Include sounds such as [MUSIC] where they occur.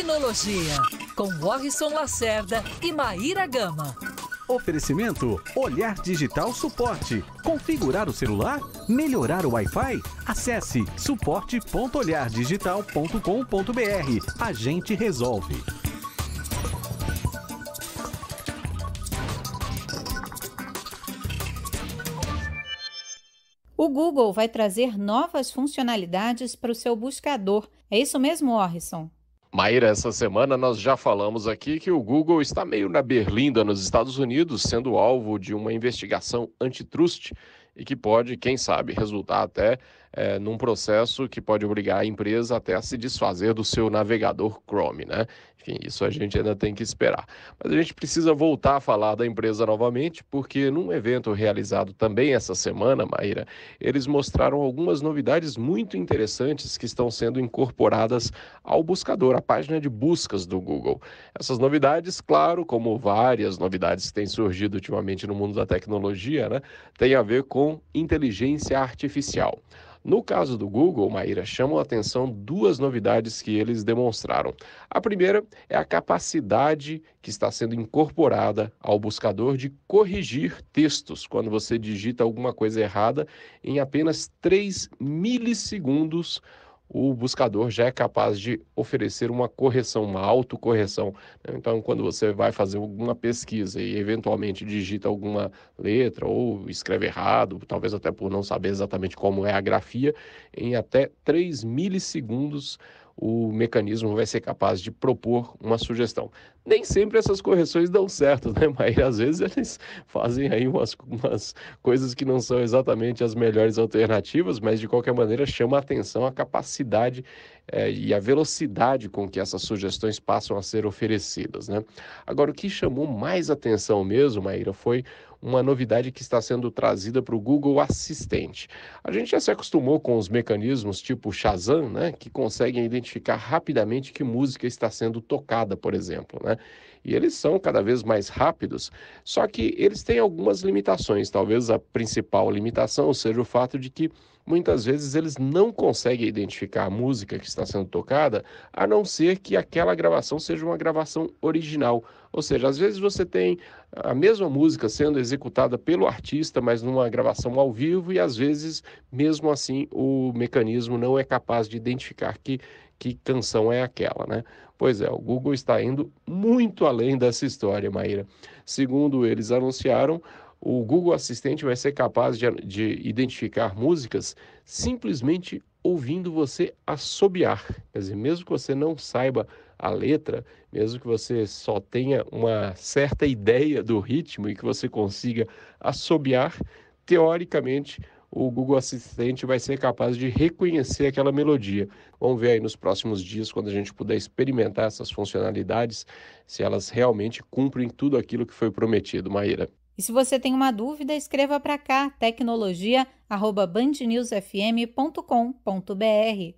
Tecnologia, com Orson Lacerda e Maíra Gama. Oferecimento: Olhar Digital Suporte. Configurar o celular? Melhorar o Wi-Fi? Acesse suporte.olhardigital.com.br. A gente resolve. O Google vai trazer novas funcionalidades para o seu buscador. É isso mesmo, Orson? Maíra, essa semana nós já falamos aqui que o Google está meio na berlinda nos Estados Unidos, sendo alvo de uma investigação antitrust e que pode, quem sabe, resultar até é, num processo que pode obrigar a empresa até a se desfazer do seu navegador Chrome, né? Enfim, isso a gente ainda tem que esperar. Mas a gente precisa voltar a falar da empresa novamente, porque num evento realizado também essa semana, Maíra, eles mostraram algumas novidades muito interessantes que estão sendo incorporadas ao buscador, à página de buscas do Google. Essas novidades, claro, como várias novidades que têm surgido ultimamente no mundo da tecnologia, né, tem a ver com com inteligência artificial. No caso do Google, Maíra, chamam a atenção duas novidades que eles demonstraram. A primeira é a capacidade que está sendo incorporada ao buscador de corrigir textos quando você digita alguma coisa errada em apenas 3 milissegundos o buscador já é capaz de oferecer uma correção, uma autocorreção. Né? Então, quando você vai fazer alguma pesquisa e eventualmente digita alguma letra ou escreve errado, talvez até por não saber exatamente como é a grafia, em até 3 milissegundos o mecanismo vai ser capaz de propor uma sugestão. Nem sempre essas correções dão certo, né, [LAUGHS] mas às vezes eles fazem aí umas, umas coisas que não são exatamente as melhores alternativas, mas de qualquer maneira chama a atenção a capacidade é, e a velocidade com que essas sugestões passam a ser oferecidas. Né? Agora, o que chamou mais atenção mesmo, Maíra, foi uma novidade que está sendo trazida para o Google Assistente. A gente já se acostumou com os mecanismos tipo Shazam, né, que conseguem identificar rapidamente que música está sendo tocada, por exemplo, né? E eles são cada vez mais rápidos, só que eles têm algumas limitações. Talvez a principal limitação seja o fato de que muitas vezes eles não conseguem identificar a música que está sendo tocada, a não ser que aquela gravação seja uma gravação original. Ou seja, às vezes você tem a mesma música sendo executada pelo artista, mas numa gravação ao vivo, e às vezes, mesmo assim, o mecanismo não é capaz de identificar que, que canção é aquela, né? Pois é, o Google está indo muito além dessa história, Maíra. Segundo eles anunciaram, o Google Assistente vai ser capaz de, de, identificar músicas simplesmente ouvindo você assobiar. Quer dizer, mesmo que você não saiba a letra, mesmo que você só tenha uma certa ideia do ritmo e que você consiga assobiar, teoricamente o Google Assistente vai ser capaz de reconhecer aquela melodia. Vamos ver aí nos próximos dias, quando a gente puder experimentar essas funcionalidades, se elas realmente cumprem tudo aquilo que foi prometido, Maíra. E se você tem uma dúvida, escreva para cá, tecnologia@bandnewsfm.com.br.